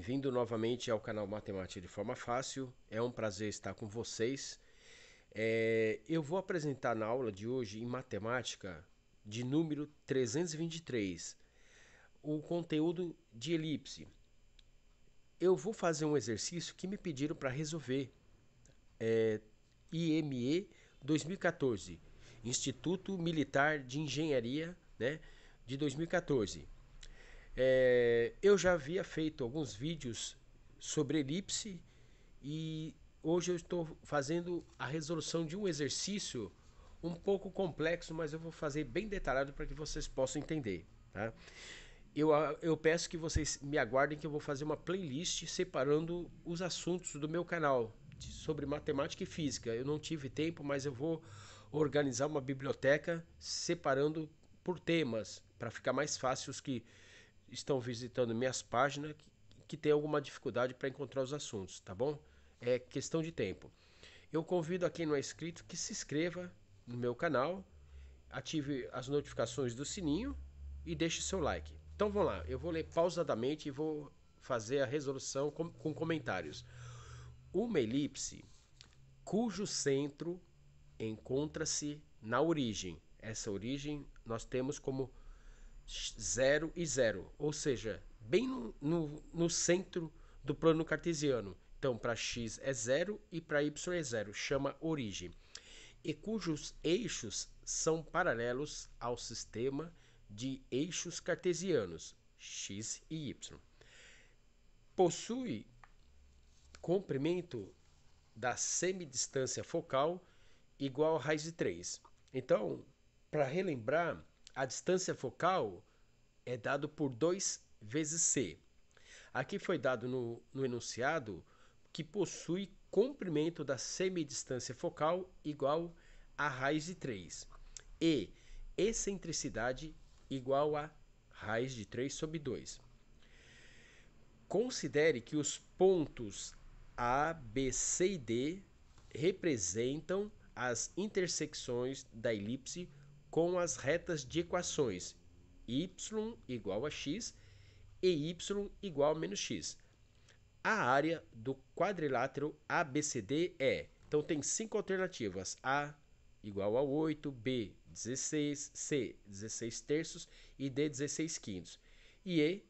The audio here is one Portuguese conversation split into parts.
bem-vindo novamente ao canal Matemática de Forma Fácil. É um prazer estar com vocês. É, eu vou apresentar na aula de hoje em matemática de número 323 o conteúdo de elipse. Eu vou fazer um exercício que me pediram para resolver. É, IME 2014, Instituto Militar de Engenharia né, de 2014. É, eu já havia feito alguns vídeos sobre elipse e hoje eu estou fazendo a resolução de um exercício um pouco complexo, mas eu vou fazer bem detalhado para que vocês possam entender. Tá? Eu, eu peço que vocês me aguardem que eu vou fazer uma playlist separando os assuntos do meu canal de, sobre matemática e física. Eu não tive tempo, mas eu vou organizar uma biblioteca separando por temas para ficar mais fácil os que estão visitando minhas páginas que, que alguma dificuldade para encontrar os assuntos, tá bom? É questão de tempo. Eu convido a quem não é inscrito que se inscreva no meu canal, ative as notificações do sininho e deixe seu like. Então vamos lá, eu vou ler pausadamente e vou fazer a resolução com, com comentários. Uma elipse cujo centro encontra-se na origem. Essa origem nós temos como 0 e 0, ou seja, bem no, no, no centro do plano cartesiano. Então, para x é 0 e para y é 0, chama origem, e cujos eixos são paralelos ao sistema de eixos cartesianos, x e y. Possui comprimento da semidistância focal igual a raiz de 3. Então, para relembrar, a distância focal é dado por 2 vezes C. Aqui foi dado no, no enunciado que possui comprimento da semidistância focal igual a raiz de 3 e excentricidade igual a raiz de 3 sobre 2. Considere que os pontos A, B, C e D representam as intersecções da elipse com as retas de equações y igual a x e y igual a menos x. A área do quadrilátero ABCD é, então tem cinco alternativas, A igual a 8, B 16, C 16 terços e D 16 quintos. E E,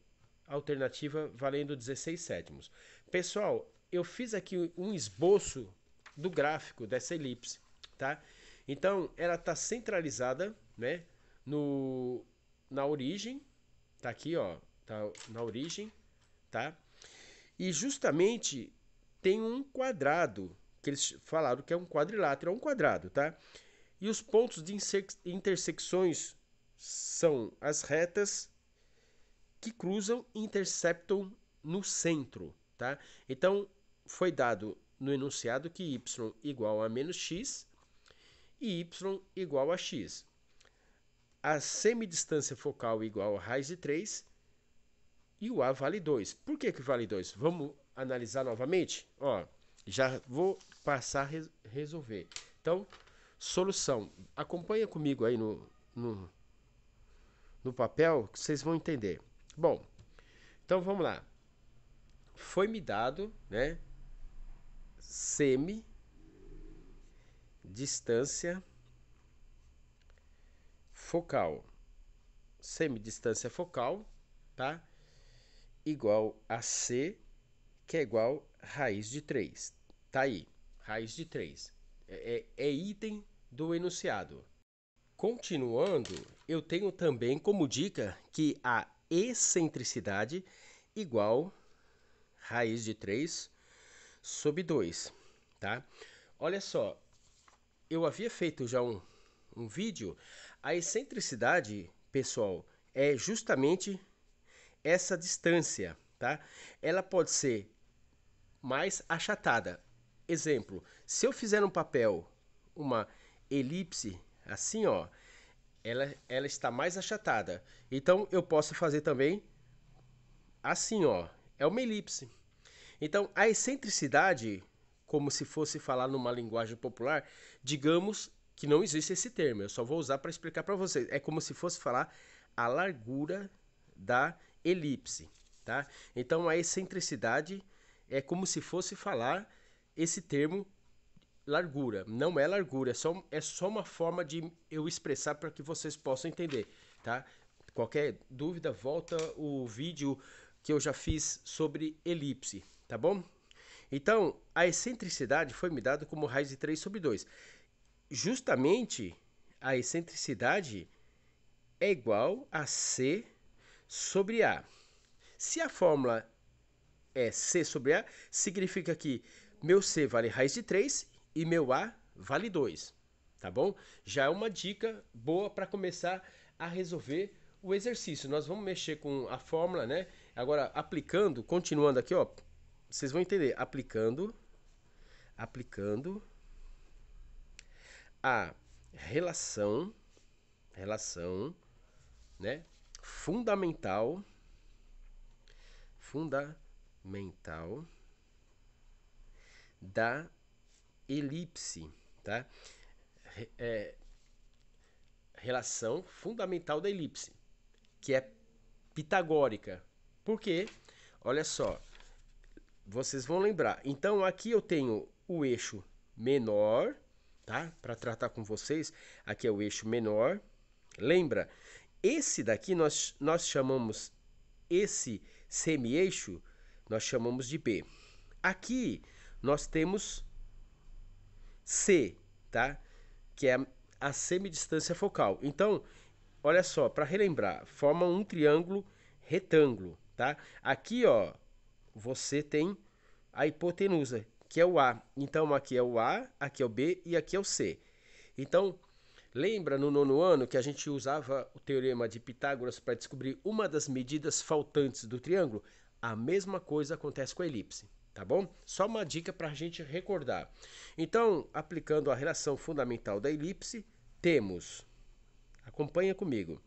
alternativa valendo 16 sétimos. Pessoal, eu fiz aqui um esboço do gráfico dessa elipse, tá? Então, ela está centralizada, né, no na origem, tá aqui, ó, tá na origem, tá? E justamente tem um quadrado que eles falaram que é um quadrilátero, é um quadrado, tá? E os pontos de intersecções são as retas que cruzam e interceptam no centro, tá? Então, foi dado no enunciado que y igual a menos x e y igual a x. A semidistância focal igual a raiz de 3 e o A vale 2. Por que, que vale 2? Vamos analisar novamente? Ó, já vou passar a res resolver. Então, solução. Acompanha comigo aí no, no, no papel que vocês vão entender. Bom, então vamos lá. Foi me dado, né? Semi distância focal, semidistância focal, tá? Igual a C, que é igual a raiz de 3. Tá aí, raiz de 3. É, é, é item do enunciado. Continuando, eu tenho também como dica que a excentricidade igual raiz de 3 sobre 2, tá? Olha só, eu havia feito já um, um vídeo, a excentricidade, pessoal, é justamente essa distância, tá? Ela pode ser mais achatada. Exemplo, se eu fizer um papel, uma elipse, assim ó, ela, ela está mais achatada. Então eu posso fazer também assim ó, é uma elipse. Então a excentricidade como se fosse falar numa linguagem popular, digamos que não existe esse termo, eu só vou usar para explicar para vocês. É como se fosse falar a largura da elipse, tá? Então a excentricidade é como se fosse falar esse termo largura. Não é largura, é só, é só uma forma de eu expressar para que vocês possam entender, tá? Qualquer dúvida, volta o vídeo que eu já fiz sobre elipse, tá bom? Então, a excentricidade foi me dada como raiz de 3 sobre 2. Justamente a excentricidade é igual a C sobre A. Se a fórmula é C sobre A, significa que meu C vale raiz de 3 e meu A vale 2, tá bom? Já é uma dica boa para começar a resolver o exercício. Nós vamos mexer com a fórmula, né? Agora, aplicando, continuando aqui, ó, vocês vão entender. Aplicando, aplicando a relação, relação, né? Fundamental, fundamental da elipse, tá? É, relação fundamental da elipse, que é pitagórica. porque Olha só, vocês vão lembrar. Então aqui eu tenho o eixo menor, tá? Para tratar com vocês, aqui é o eixo menor. Lembra? Esse daqui nós, nós chamamos esse semi-eixo, nós chamamos de B. Aqui nós temos C, tá? Que é a, a semidistância focal. Então, olha só, para relembrar, forma um triângulo retângulo, tá? Aqui, ó, você tem a hipotenusa, que é o A. Então aqui é o A, aqui é o B e aqui é o C. Então, lembra no nono ano que a gente usava o teorema de Pitágoras para descobrir uma das medidas faltantes do triângulo? A mesma coisa acontece com a elipse, tá bom? Só uma dica para a gente recordar. Então, aplicando a relação fundamental da elipse, temos. Acompanha comigo.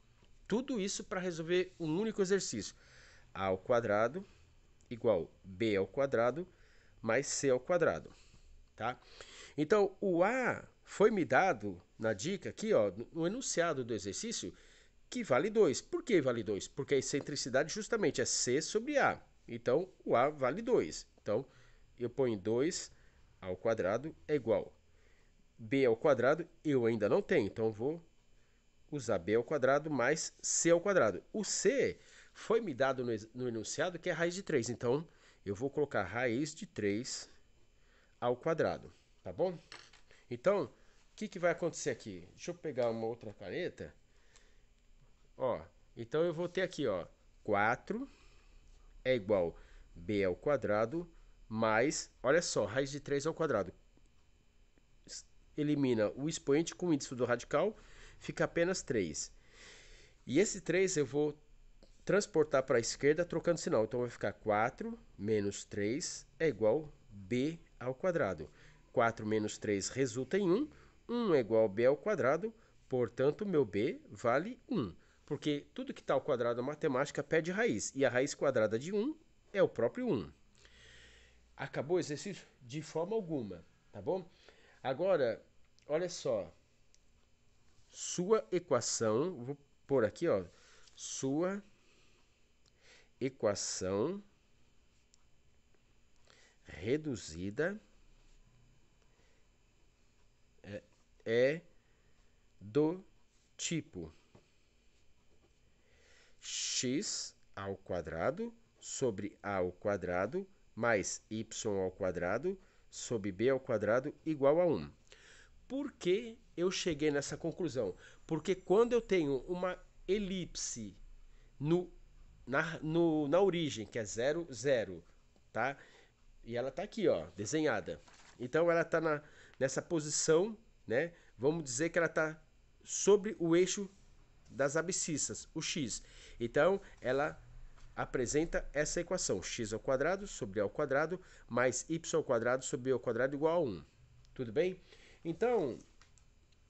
Tudo isso para resolver um único exercício. A ao quadrado igual b ao quadrado mais c ao quadrado, tá? Então, o a foi me dado na dica aqui, ó, no enunciado do exercício, que vale 2. Por que vale 2? Porque a excentricidade justamente é c sobre a. Então, o a vale 2. Então, eu ponho 2 ao quadrado é igual b ao quadrado, eu ainda não tenho, então vou usar b ao quadrado mais c ao quadrado. O c foi me dado no enunciado que é raiz de 3. Então, eu vou colocar raiz de 3 ao quadrado, tá bom? Então, o que, que vai acontecer aqui? Deixa eu pegar uma outra caneta. Ó, então eu vou ter aqui, ó, 4 é igual b ao quadrado mais, olha só, raiz de 3 ao quadrado. Elimina o expoente com o índice do radical, fica apenas 3. E esse 3 eu vou transportar para a esquerda trocando sinal. Então vai ficar 4 menos 3 é igual b ao quadrado. 4 menos 3 resulta em 1, 1 é igual a b ao quadrado, portanto meu b vale 1. Porque tudo que está ao quadrado na matemática pede raiz, e a raiz quadrada de 1 é o próprio 1. Acabou o exercício? De forma alguma, tá bom? Agora, olha só. Sua equação, vou pôr aqui, ó. Sua equação equação reduzida é, é, do tipo x ao quadrado sobre a ao quadrado mais y ao quadrado sobre b ao quadrado igual a 1. Por que eu cheguei nessa conclusão? Porque quando eu tenho uma elipse no na, no, na origem, que é 00, tá? E ela tá aqui, ó, desenhada. Então ela tá na, nessa posição, né? Vamos dizer que ela tá sobre o eixo das abscissas, o x. Então ela apresenta essa equação, x ao quadrado sobre a ao quadrado mais y ao quadrado sobre a ao quadrado igual a 1. Tudo bem? Então,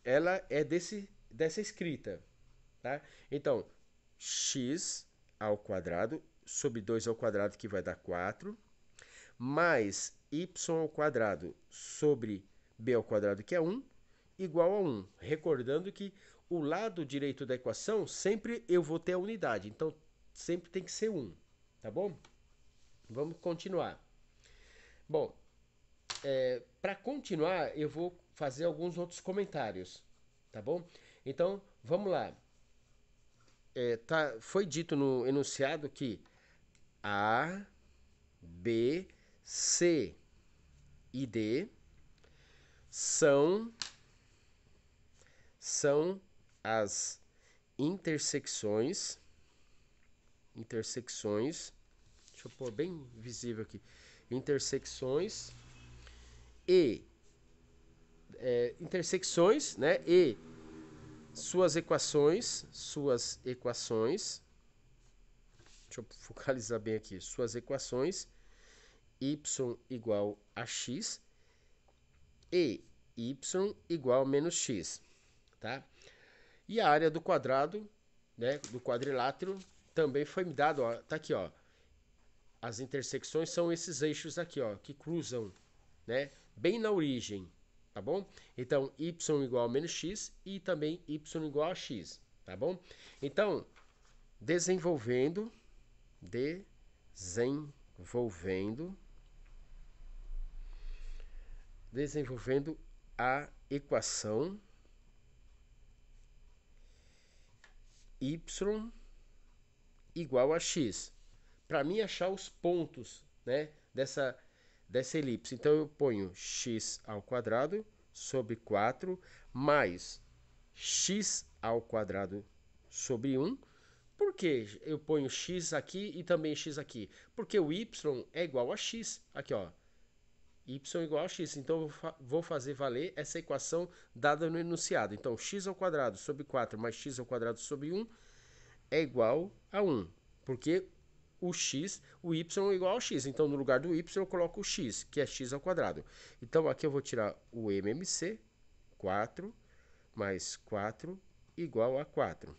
ela é desse dessa escrita, tá? Então, x ao quadrado sobre 2 ao quadrado que vai dar 4, mais y ao quadrado sobre b ao quadrado que é 1, igual a 1. Recordando que o lado direito da equação sempre eu vou ter a unidade, então sempre tem que ser 1, tá bom? Vamos continuar. Bom, é, para continuar eu vou fazer alguns outros comentários, tá bom? Então, vamos lá é, tá, foi dito no enunciado que A, B, C e D são, são as intersecções, intersecções, deixa eu pôr bem visível aqui, intersecções e é, intersecções, né, e suas equações, suas equações, deixa eu focalizar bem aqui, suas equações, y igual a x e y igual a menos x, tá? E a área do quadrado, né, do quadrilátero, também foi me dado, ó, tá aqui, ó. As intersecções são esses eixos aqui, ó, que cruzam, né, bem na origem, tá bom? Então, y igual a menos x e também y igual a x, tá bom? Então, desenvolvendo, desenvolvendo, desenvolvendo a equação y igual a x. Para mim achar os pontos, né, dessa dessa elipse. Então eu ponho x ao quadrado sobre 4 mais x ao quadrado sobre 1. Por que eu ponho x aqui e também x aqui? Porque o y é igual a x. Aqui, ó. y igual a x. Então, eu vou fazer valer essa equação dada no enunciado. Então, x ao quadrado sobre 4 mais x ao quadrado sobre 1 é igual a 1. Porque o x, o y é igual a x. Então, no lugar do y, eu coloco o x, que é x ao quadrado. Então, aqui eu vou tirar o MMC, 4 mais 4 igual a 4.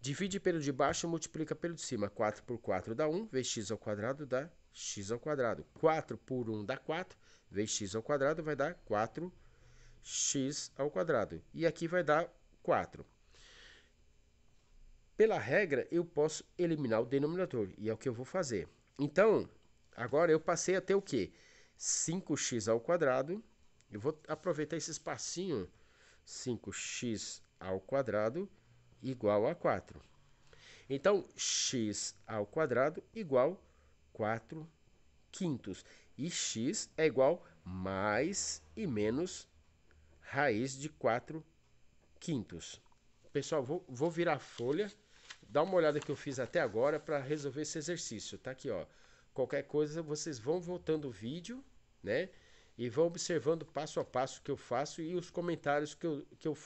Divide pelo de baixo e multiplica pelo de cima. 4 por 4 dá 1, vezes x ao quadrado dá x ao quadrado. 4 por 1 dá 4, vezes x ao quadrado vai dar 4x ao quadrado. E aqui vai dar 4 pela regra, eu posso eliminar o denominador, e é o que eu vou fazer. Então, agora eu passei a ter o quê? 5x ao quadrado. Eu vou aproveitar esse espacinho. 5x ao quadrado igual a 4. Então, x ao quadrado igual 4 quintos. E x é igual mais e menos raiz de 4 quintos. Pessoal, vou, vou virar a folha. Dá uma olhada que eu fiz até agora para resolver esse exercício. Tá aqui, ó. Qualquer coisa, vocês vão voltando o vídeo, né? E vão observando passo a passo que eu faço e os comentários que eu, que eu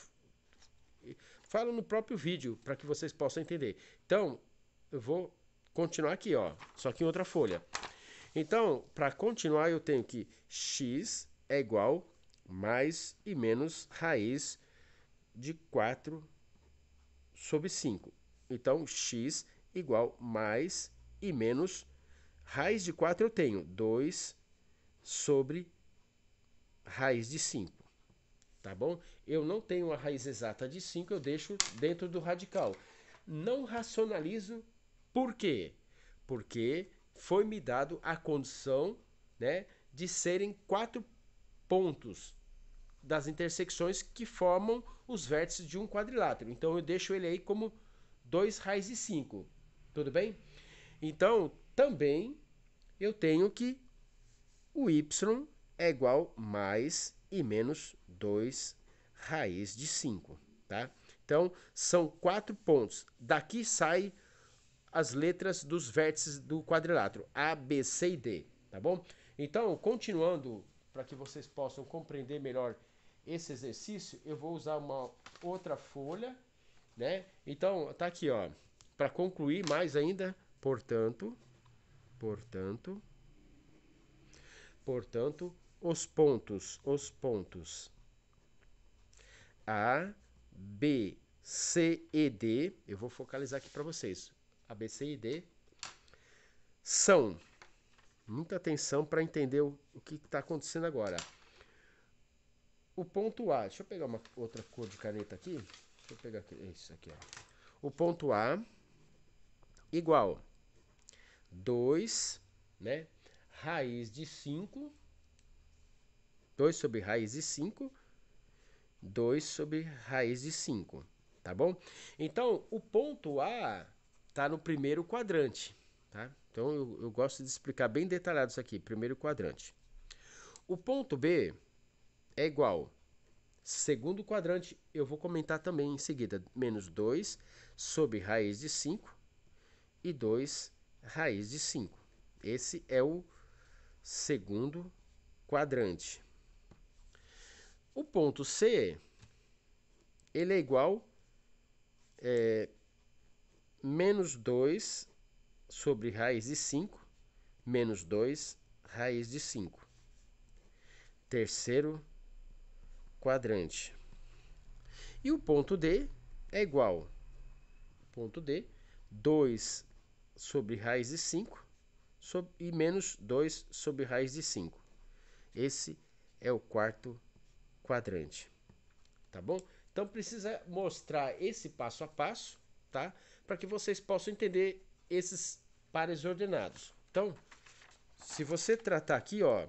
falo no próprio vídeo para que vocês possam entender. Então, eu vou continuar aqui, ó, só que em outra folha. Então, para continuar, eu tenho que x é igual mais e menos raiz de 4 sobre 5. Então, x igual mais e menos raiz de 4 eu tenho 2 sobre raiz de 5, tá bom? Eu não tenho a raiz exata de 5, eu deixo dentro do radical. Não racionalizo por quê? Porque foi me dado a condição, né, de serem quatro pontos das intersecções que formam os vértices de um quadrilátero. Então eu deixo ele aí como de 5. Tudo bem? Então, também eu tenho que o y é igual mais e menos 2 raiz de 5, tá? Então, são quatro pontos. Daqui sai as letras dos vértices do quadrilátero, A, B, C e D, tá bom? Então, continuando, para que vocês possam compreender melhor esse exercício, eu vou usar uma outra folha né? Então, tá aqui, ó. Para concluir mais ainda, portanto, portanto, portanto, os pontos, os pontos A, B, C e D, eu vou focalizar aqui para vocês. A, B, C e D são muita atenção para entender o, o que está acontecendo agora. O ponto A, deixa eu pegar uma outra cor de caneta aqui. Deixa eu pegar aqui. Isso aqui, ó. O ponto A igual 2, né? Raiz de 5. 2 sobre raiz de 5. 2 sobre raiz de 5. Tá bom? Então, o ponto A está no primeiro quadrante. Tá? Então, eu, eu gosto de explicar bem detalhado isso aqui. Primeiro quadrante. O ponto B é igual Segundo quadrante, eu vou comentar também em seguida, menos 2 sobre raiz de 5 e 2 raiz de 5. Esse é o segundo quadrante. O ponto C, ele é igual é, menos 2 sobre raiz de 5, menos 2 raiz de 5. Terceiro quadrante quadrante. E o ponto D é igual, ponto D, 2 sobre raiz de 5 e menos 2 sobre raiz de 5. Esse é o quarto quadrante, tá bom? Então precisa mostrar esse passo a passo, tá? Para que vocês possam entender esses pares ordenados. Então, se você tratar aqui, ó,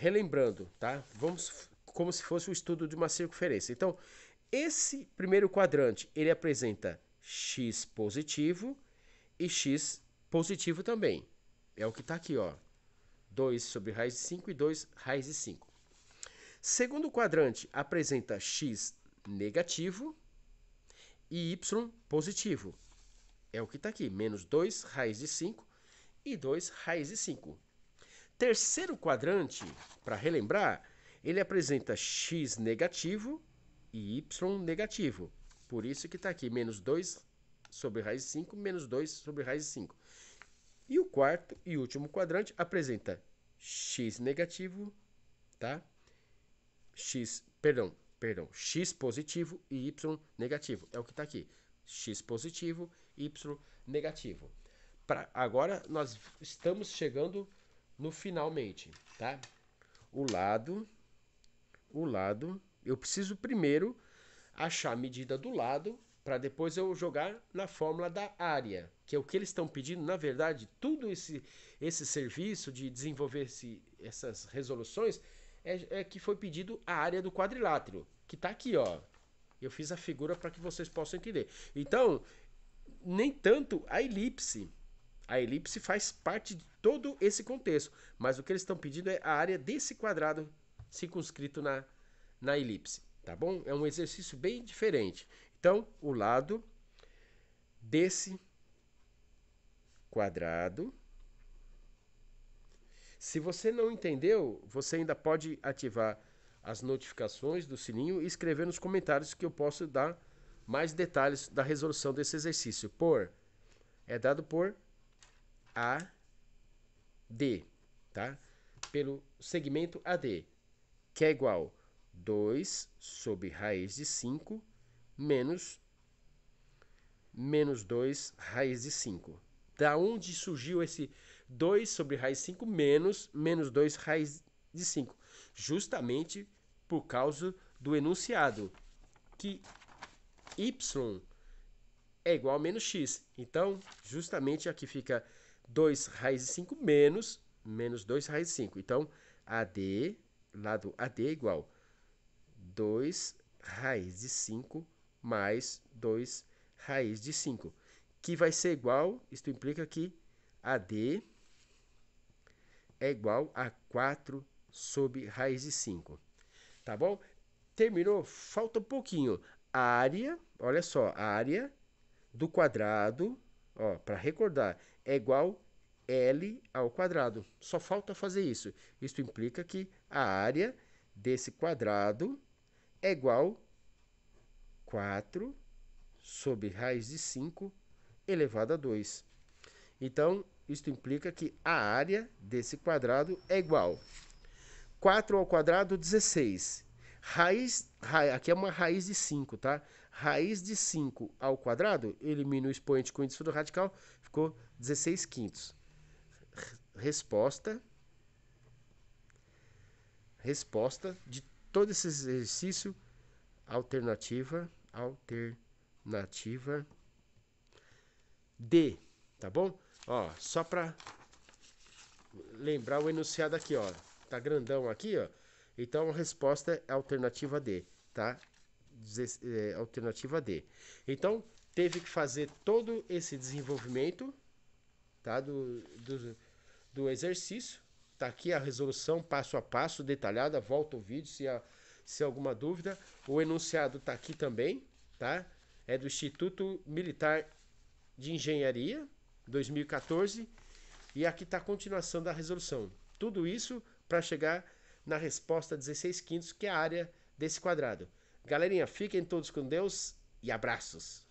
relembrando, tá? Vamos como se fosse o estudo de uma circunferência. Então, esse primeiro quadrante, ele apresenta x positivo e x positivo também. É o que está aqui, ó. 2 sobre raiz de 5 e 2 raiz de 5. Segundo quadrante apresenta x negativo e y positivo. É o que está aqui, menos 2 raiz de 5 e 2 raiz de 5. Terceiro quadrante, para relembrar, ele apresenta x negativo e y negativo. Por isso que está aqui, menos 2 sobre raiz de 5, menos 2 sobre raiz de 5. E o quarto e último quadrante apresenta x negativo, tá? x, perdão, perdão, x positivo e y negativo. É o que está aqui. x positivo, y negativo. Pra, agora nós estamos chegando no finalmente, tá? O lado o lado. Eu preciso primeiro achar a medida do lado para depois eu jogar na fórmula da área, que é o que eles estão pedindo. Na verdade, tudo esse, esse serviço de desenvolver se essas resoluções é, é que foi pedido a área do quadrilátero, que está aqui, ó. Eu fiz a figura para que vocês possam entender. Então, nem tanto a elipse. A elipse faz parte de todo esse contexto, mas o que eles estão pedindo é a área desse quadrado circunscrito na, na elipse, tá bom? É um exercício bem diferente. Então, o lado desse quadrado. Se você não entendeu, você ainda pode ativar as notificações do sininho e escrever nos comentários que eu posso dar mais detalhes da resolução desse exercício. Por é dado por AD, tá? Pelo segmento AD que é igual a 2 sobre raiz de 5 menos menos 2 raiz de 5. Da onde surgiu esse 2 sobre raiz de 5 menos menos 2 raiz de 5? Justamente por causa do enunciado que y é igual a menos x. Então, justamente aqui fica 2 raiz de 5 menos menos 2 raiz de 5. Então, AD lado AD é igual 2 raiz de 5 mais 2 raiz de 5, que vai ser igual, isto implica que AD é igual a 4 sobre raiz de 5. Tá bom? Terminou? Falta um pouquinho. A área, olha só, a área do quadrado, ó, para recordar, é igual L ao quadrado. Só falta fazer isso. Isto implica que a área desse quadrado é igual a 4 sobre raiz de 5 elevado a 2. Então, isto implica que a área desse quadrado é igual 4 ao quadrado, 16. Raiz, ra, aqui é uma raiz de 5, tá? Raiz de 5 ao quadrado, elimina o expoente com o índice do radical, ficou 16 quintos. Resposta resposta de todo esse exercício alternativa, alternativa D, tá bom? Ó, só para lembrar o enunciado aqui, ó. Tá grandão aqui, ó. Então a resposta é alternativa D, tá? É, alternativa D. Então teve que fazer todo esse desenvolvimento, tá? Do, do, do exercício Está aqui a resolução passo a passo, detalhada. Volta o vídeo se há, se há alguma dúvida. O enunciado está aqui também, tá? É do Instituto Militar de Engenharia, 2014. E aqui está a continuação da resolução. Tudo isso para chegar na resposta 16 quintos, que é a área desse quadrado. Galerinha, fiquem todos com Deus e abraços!